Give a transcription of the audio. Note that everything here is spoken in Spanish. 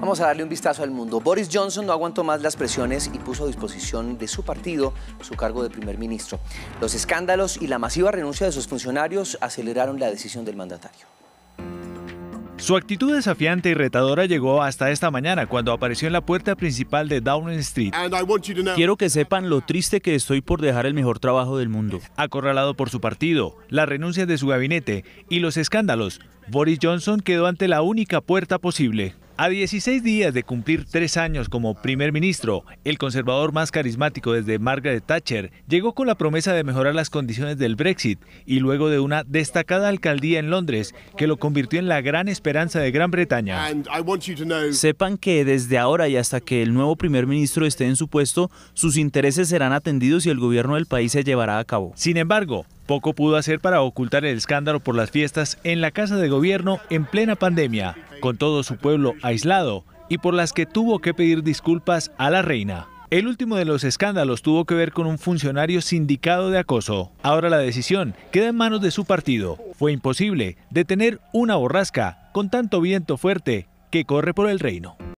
Vamos a darle un vistazo al mundo. Boris Johnson no aguantó más las presiones y puso a disposición de su partido su cargo de primer ministro. Los escándalos y la masiva renuncia de sus funcionarios aceleraron la decisión del mandatario. Su actitud desafiante y retadora llegó hasta esta mañana cuando apareció en la puerta principal de Downing Street. Quiero que sepan lo triste que estoy por dejar el mejor trabajo del mundo. Acorralado por su partido, las renuncias de su gabinete y los escándalos, Boris Johnson quedó ante la única puerta posible. A 16 días de cumplir tres años como primer ministro, el conservador más carismático desde Margaret Thatcher llegó con la promesa de mejorar las condiciones del Brexit y luego de una destacada alcaldía en Londres que lo convirtió en la gran esperanza de Gran Bretaña. Sepan que desde ahora y hasta que el nuevo primer ministro esté en su puesto, sus intereses serán atendidos y el gobierno del país se llevará a cabo. Sin embargo, poco pudo hacer para ocultar el escándalo por las fiestas en la Casa de Gobierno en plena pandemia con todo su pueblo aislado y por las que tuvo que pedir disculpas a la reina. El último de los escándalos tuvo que ver con un funcionario sindicado de acoso. Ahora la decisión queda en manos de su partido. Fue imposible detener una borrasca con tanto viento fuerte que corre por el reino.